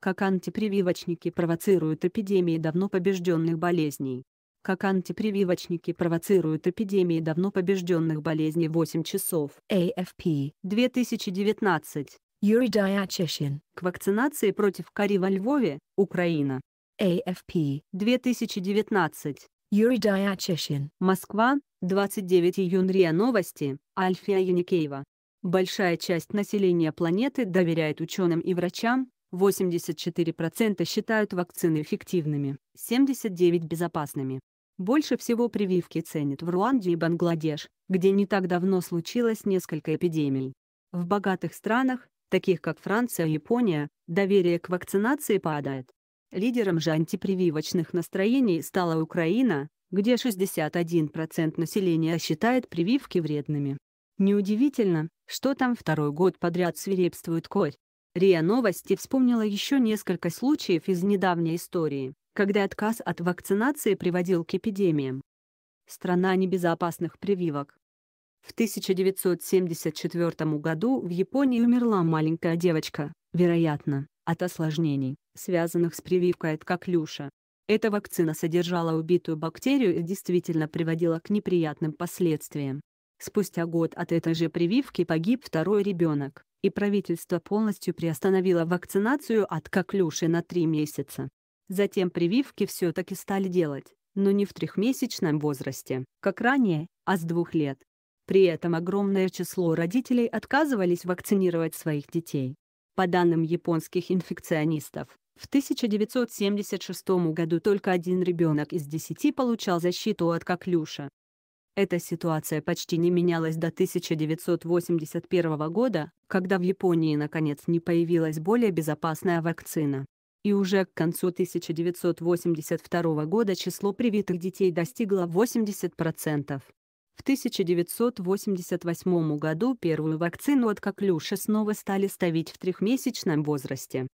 Как антипрививочники провоцируют эпидемии давно побежденных болезней. Как антипрививочники провоцируют эпидемии давно побежденных болезней 8 часов. AFP 2019. Юрий Дячешин. К вакцинации против кори во Львове, Украина. AFP 2019. Юрий Дячешин. Москва, 29 июня. Новости. Альфия Яникеева. Большая часть населения планеты доверяет ученым и врачам, 84% считают вакцины эффективными, 79% – безопасными. Больше всего прививки ценят в Руанде и Бангладеш, где не так давно случилось несколько эпидемий. В богатых странах, таких как Франция и Япония, доверие к вакцинации падает. Лидером же антипрививочных настроений стала Украина, где 61% населения считает прививки вредными. Неудивительно, что там второй год подряд свирепствует корь. РИА Новости вспомнила еще несколько случаев из недавней истории, когда отказ от вакцинации приводил к эпидемиям. Страна небезопасных прививок. В 1974 году в Японии умерла маленькая девочка, вероятно, от осложнений, связанных с прививкой от коклюша. Эта вакцина содержала убитую бактерию и действительно приводила к неприятным последствиям. Спустя год от этой же прививки погиб второй ребенок и правительство полностью приостановило вакцинацию от коклюши на три месяца. Затем прививки все-таки стали делать, но не в трехмесячном возрасте, как ранее, а с двух лет. При этом огромное число родителей отказывались вакцинировать своих детей. По данным японских инфекционистов, в 1976 году только один ребенок из десяти получал защиту от коклюша. Эта ситуация почти не менялась до 1981 года, когда в Японии наконец не появилась более безопасная вакцина. И уже к концу 1982 года число привитых детей достигло 80%. В 1988 году первую вакцину от коклюша снова стали ставить в трехмесячном возрасте.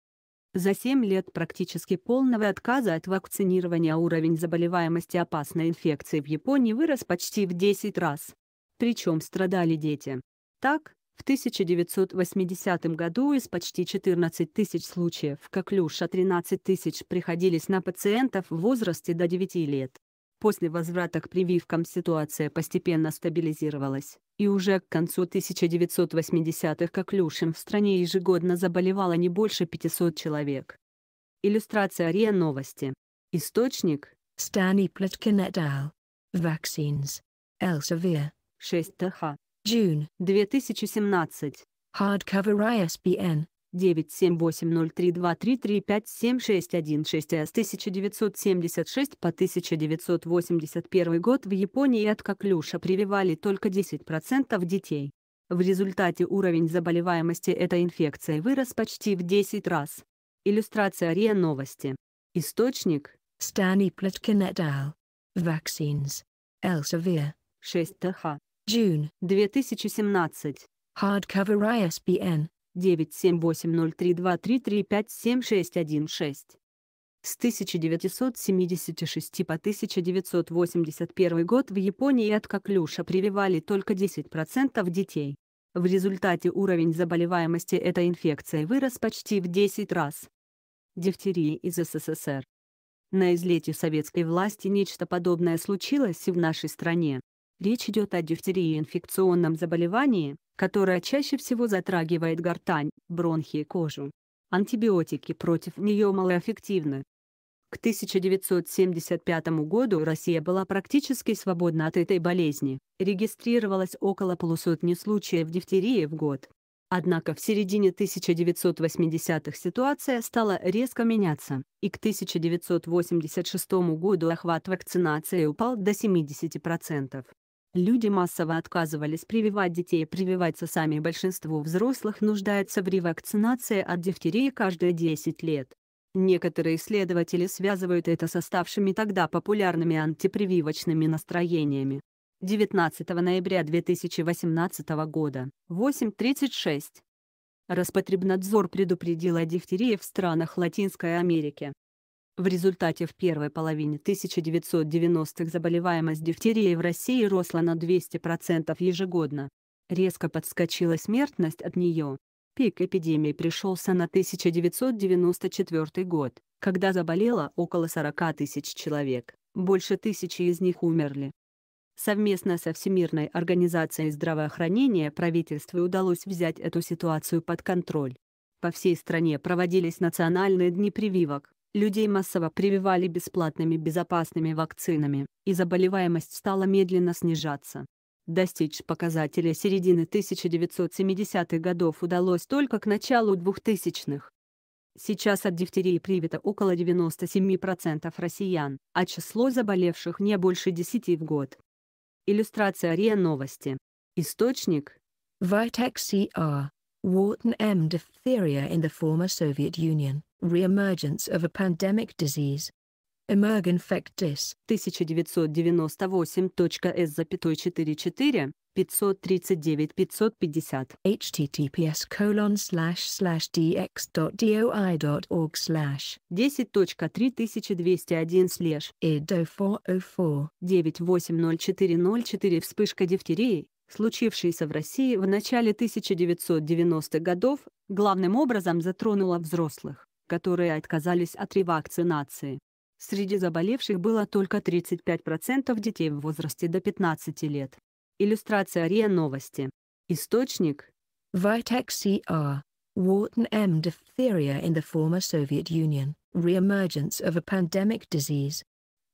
За 7 лет практически полного отказа от вакцинирования уровень заболеваемости опасной инфекцией в Японии вырос почти в 10 раз. Причем страдали дети. Так, в 1980 году из почти 14 тысяч случаев коклюша 13 тысяч приходились на пациентов в возрасте до 9 лет. После возврата к прививкам ситуация постепенно стабилизировалась, и уже к концу 1980-х коклюшем в стране ежегодно заболевало не больше 500 человек. Иллюстрация РИА Новости. Источник. Стани Плеткин et al. Vaccines. Elsevier. 6 ТХ. June 2017. Hardcover ISBN 9780323357616 а с 1976 по 1981 год в Японии от коклюша прививали только 10% детей. В результате уровень заболеваемости этой инфекцией вырос почти в 10 раз. Иллюстрация РИА Новости. Источник. Стани Плеткин et al. Vaccines. Elsevier. 6 ТХ. June 2017. Hardcover ISBN 9780323357616. С 1976 по 1981 год в Японии от коклюша прививали только 10% детей. В результате уровень заболеваемости этой инфекцией вырос почти в 10 раз. Дифтерия из СССР. На излете советской власти нечто подобное случилось и в нашей стране. Речь идет о дифтерии инфекционном заболевании, которое чаще всего затрагивает гортань, бронхи и кожу. Антибиотики против нее малоэффективны. К 1975 году Россия была практически свободна от этой болезни, регистрировалось около полусотни случаев дифтерии в год. Однако в середине 1980-х ситуация стала резко меняться, и к 1986 году охват вакцинации упал до 70%. Люди массово отказывались прививать детей и прививаться сами большинство взрослых нуждается в ревакцинации от дифтерии каждые 10 лет. Некоторые исследователи связывают это с оставшими тогда популярными антипрививочными настроениями. 19 ноября 2018 года, 8.36. Роспотребнадзор предупредил о дифтерии в странах Латинской Америки. В результате в первой половине 1990-х заболеваемость дифтерией в России росла на 200% ежегодно. Резко подскочила смертность от нее. Пик эпидемии пришелся на 1994 год, когда заболело около 40 тысяч человек, больше тысячи из них умерли. Совместно со Всемирной организацией здравоохранения правительству удалось взять эту ситуацию под контроль. По всей стране проводились национальные дни прививок, людей массово прививали бесплатными безопасными вакцинами, и заболеваемость стала медленно снижаться. Достичь показателя середины 1970-х годов удалось только к началу 2000-х. Сейчас от дифтерии привито около 97% россиян, а число заболевших не больше 10 в год. Иллюстрация РИА Новости. Источник. Vitex CR. Wharton M. Diphtheria in the former Soviet Union. Reemergence of a pandemic disease. Emerg infectis. 1998.s-44, 539-550. https colon slash slash dx.doi.org slash 10.3201 slash ido 404 9804004 вспышка дифтерии, случившаяся в России в начале 1990-х годов, главным образом затронула взрослых которые отказались от ревакцинации. Среди заболевших было только 35% детей в возрасте до 15 лет. Иллюстрация РИА Новости. Источник. Vitex CR. Wharton M. Diphtheria in the former Soviet Union. Reemergence of a pandemic disease.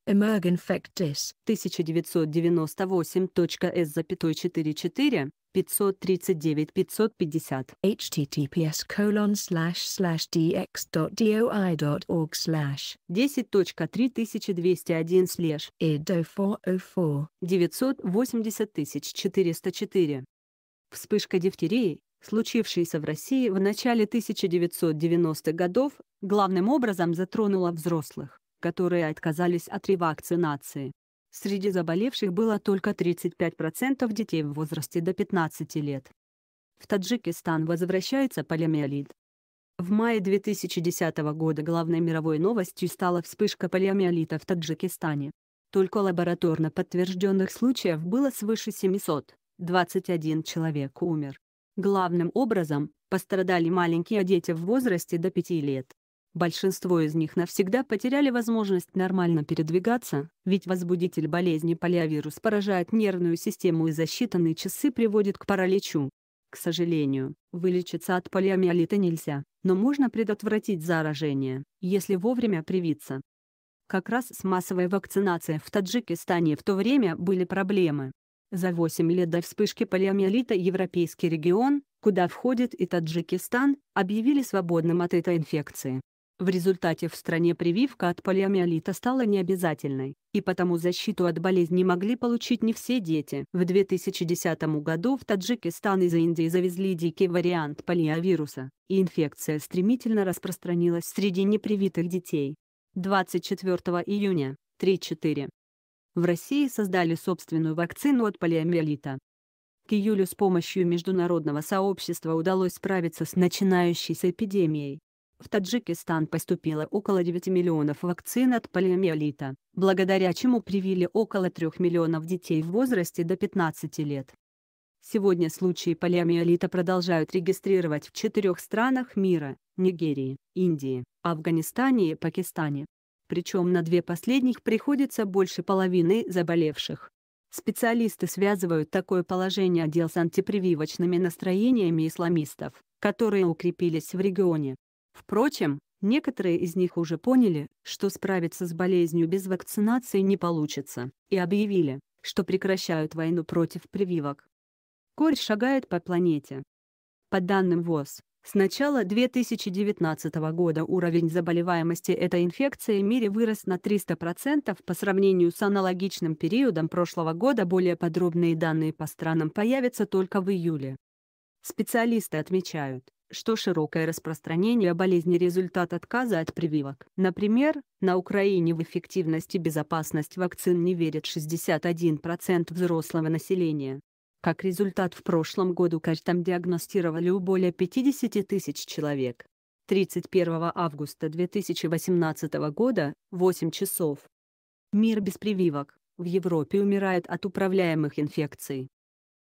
Emerg Factis 1998.s44 539-550 https colon slash slash dx.doi.org slash 10.3201 slash ido 404 Вспышка дифтерии, случившаяся в России в начале 1990-х годов, главным образом затронула взрослых которые отказались от ревакцинации. Среди заболевших было только 35% детей в возрасте до 15 лет. В Таджикистан возвращается полиомиелит. В мае 2010 года главной мировой новостью стала вспышка полиомиелита в Таджикистане. Только лабораторно подтвержденных случаев было свыше 700, 21 человек умер. Главным образом, пострадали маленькие дети в возрасте до 5 лет. Большинство из них навсегда потеряли возможность нормально передвигаться, ведь возбудитель болезни полиовирус поражает нервную систему и за считанные часы приводит к параличу. К сожалению, вылечиться от полиомиелита нельзя, но можно предотвратить заражение, если вовремя привиться. Как раз с массовой вакцинацией в Таджикистане в то время были проблемы. За 8 лет до вспышки полиомиелита европейский регион, куда входит и Таджикистан, объявили свободным от этой инфекции. В результате в стране прививка от полиомиелита стала необязательной, и потому защиту от болезни могли получить не все дети. В 2010 году в Таджикистан из Индии завезли дикий вариант полиовируса, и инфекция стремительно распространилась среди непривитых детей. 24 июня, 3-4. В России создали собственную вакцину от полиомиелита. К июлю с помощью международного сообщества удалось справиться с начинающейся эпидемией. В Таджикистан поступило около 9 миллионов вакцин от полиомиелита, благодаря чему привили около 3 миллионов детей в возрасте до 15 лет. Сегодня случаи полиомиелита продолжают регистрировать в четырех странах мира – Нигерии, Индии, Афганистане и Пакистане. Причем на две последних приходится больше половины заболевших. Специалисты связывают такое положение дел с антипрививочными настроениями исламистов, которые укрепились в регионе. Впрочем, некоторые из них уже поняли, что справиться с болезнью без вакцинации не получится, и объявили, что прекращают войну против прививок. Корь шагает по планете. По данным ВОЗ, с начала 2019 года уровень заболеваемости этой инфекцией в мире вырос на 300% по сравнению с аналогичным периодом прошлого года. Более подробные данные по странам появятся только в июле. Специалисты отмечают, что широкое распространение болезни – результат отказа от прививок. Например, на Украине в эффективность и безопасность вакцин не верит 61% взрослого населения. Как результат в прошлом году КАЧТАМ диагностировали у более 50 тысяч человек. 31 августа 2018 года, 8 часов. Мир без прививок. В Европе умирает от управляемых инфекций.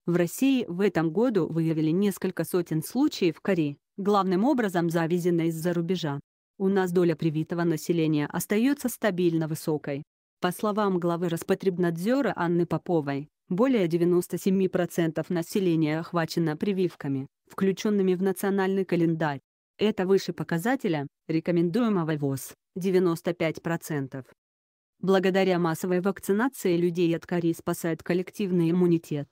В России в этом году выявили несколько сотен случаев кори, главным образом завезенной из-за рубежа. У нас доля привитого населения остается стабильно высокой. По словам главы Роспотребнадзора Анны Поповой, более 97% населения охвачено прививками, включенными в национальный календарь. Это выше показателя, рекомендуемого ВОЗ, 95%. Благодаря массовой вакцинации людей от кори спасает коллективный иммунитет.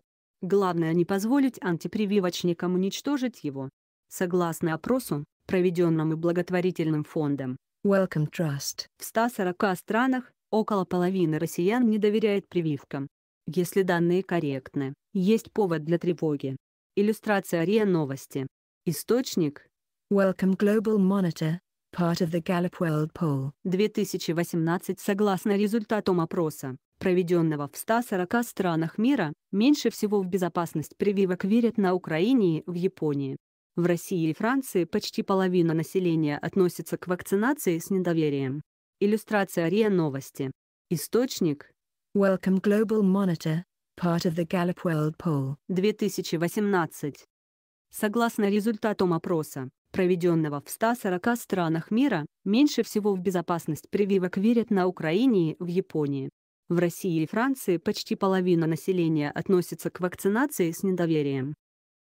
Главное не позволить антипрививочникам уничтожить его. Согласно опросу, проведенному благотворительным фондом Welcome Trust, в 140 странах около половины россиян не доверяет прививкам. Если данные корректны, есть повод для тревоги. Иллюстрация РИА Новости. Источник. Welcome Global Monitor, part of the Gallup World Poll. 2018 согласно результатам опроса, проведенного в 140 странах мира, меньше всего в безопасность прививок верят на Украине и в Японии. В России и Франции почти половина населения относится к вакцинации с недоверием. Иллюстрация РИА Новости. Источник. Welcome Global Monitor, part of the Gallup World Poll. 2018. Согласно результатам опроса, проведенного в 140 странах мира, меньше всего в безопасность прививок верят на Украине и в Японии. В России и Франции почти половина населения относится к вакцинации с недоверием.